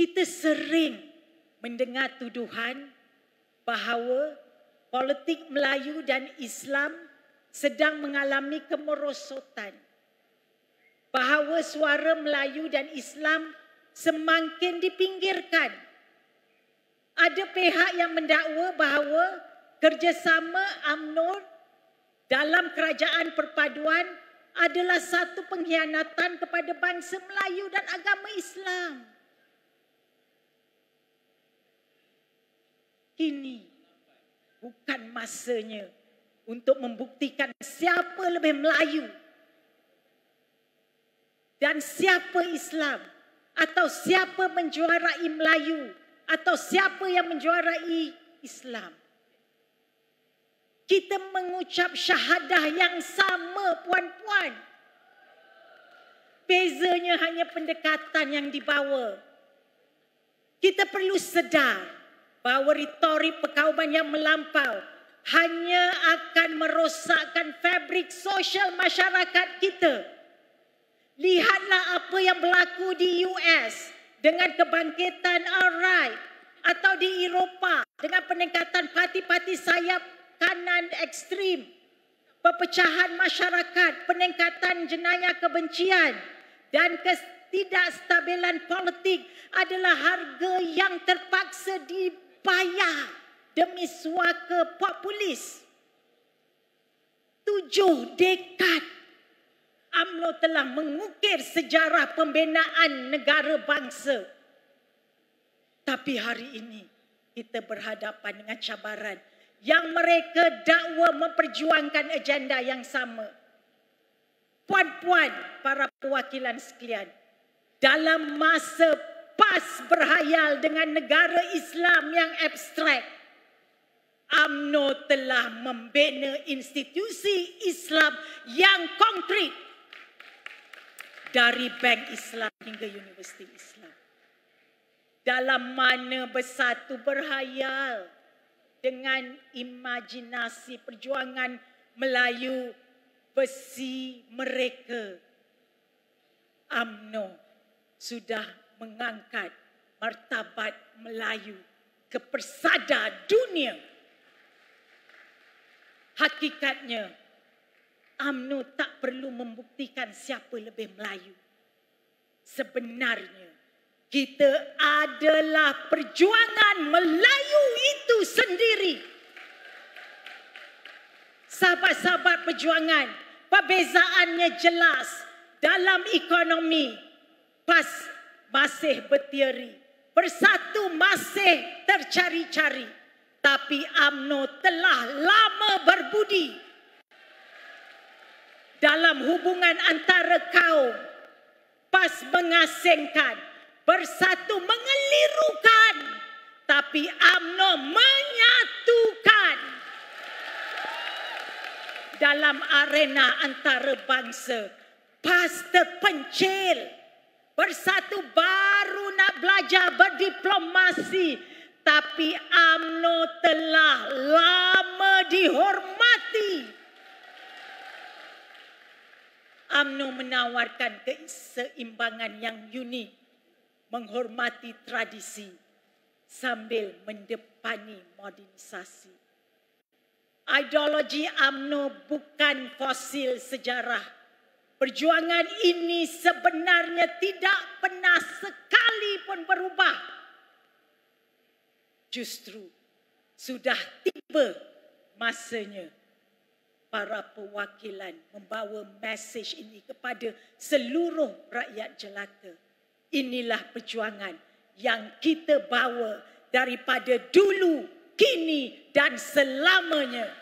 kita sering mendengar tuduhan bahawa politik Melayu dan Islam sedang mengalami kemerosotan. Bahawa suara Melayu dan Islam semakin dipinggirkan. Ada pihak yang mendakwa bahawa kerjasama UMNO dalam kerajaan perpaduan adalah satu pengkhianatan kepada bangsa Melayu dan agama Islam. ini bukan masanya untuk membuktikan siapa lebih Melayu dan siapa Islam atau siapa menjuarai Melayu atau siapa yang menjuarai Islam. Kita mengucap syahadah yang sama puan-puan. Bezanya hanya pendekatan yang dibawa. Kita perlu sedar bahawa retorik perkauman yang melampau hanya akan merosakkan fabrik sosial masyarakat kita. Lihatlah apa yang berlaku di US dengan kebangkitan alright atau di Eropah dengan peningkatan parti-parti sayap kanan ekstrim, perpecahan masyarakat, peningkatan jenayah kebencian dan ketidakstabilan politik adalah harga yang terpaksa di payah demi suaka populis. Tujuh dekad UMNO telah mengukir sejarah pembinaan negara bangsa. Tapi hari ini kita berhadapan dengan cabaran yang mereka dakwa memperjuangkan agenda yang sama. Puan-puan, para perwakilan sekalian, dalam masa pas berhayal dengan negara Islam yang abstrak. AMNO telah membina institusi Islam yang konkret dari bank Islam hingga universiti Islam. Dalam mana bersatu berhayal dengan imajinasi perjuangan Melayu besi mereka. AMNO sudah mengangkat martabat Melayu ke persada dunia. Hakikatnya, AMNO tak perlu membuktikan siapa lebih Melayu. Sebenarnya, kita adalah perjuangan Melayu itu sendiri. Sahabat-sahabat perjuangan, perbezaannya jelas dalam ekonomi. pas masih berteori. Bersatu masih tercari-cari. Tapi Amno telah lama berbudi. Dalam hubungan antara kaum. PAS mengasingkan. Bersatu mengelirukan. Tapi Amno menyatukan. Dalam arena antara bangsa. PAS terpencil bersatu baru nak belajar berdiplomasi. Tapi UMNO telah lama dihormati. UMNO menawarkan keseimbangan yang unik. Menghormati tradisi sambil mendepani modernisasi. Ideologi UMNO bukan fosil sejarah. Perjuangan ini sebenarnya tidak pernah sekali pun berubah. Justru sudah tiba masanya para perwakilan membawa mesej ini kepada seluruh rakyat jelata. Inilah perjuangan yang kita bawa daripada dulu, kini dan selamanya.